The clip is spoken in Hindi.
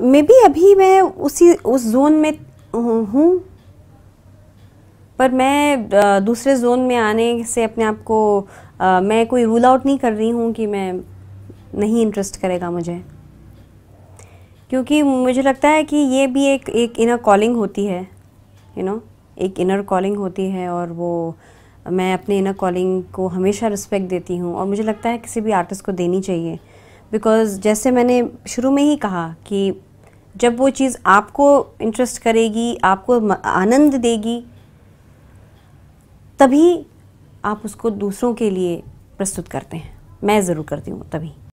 मे बी अभी मैं उसी उस जोन में हूँ पर मैं दूसरे जोन में आने से अपने आप को मैं कोई रूल आउट नहीं कर रही हूँ कि मैं नहीं इंटरेस्ट करेगा मुझे क्योंकि मुझे लगता है कि ये भी एक एक इनर कॉलिंग होती है यू you नो know, एक इनर कॉलिंग होती है और वो मैं अपने इनर कॉलिंग को हमेशा रिस्पेक्ट देती हूँ और मुझे लगता है किसी भी आर्टिस्ट को देनी चाहिए बिकॉज़ जैसे मैंने शुरू में ही कहा कि जब वो चीज़ आपको इंटरेस्ट करेगी आपको आनंद देगी तभी आप उसको दूसरों के लिए प्रस्तुत करते हैं मैं ज़रूर करती हूँ तभी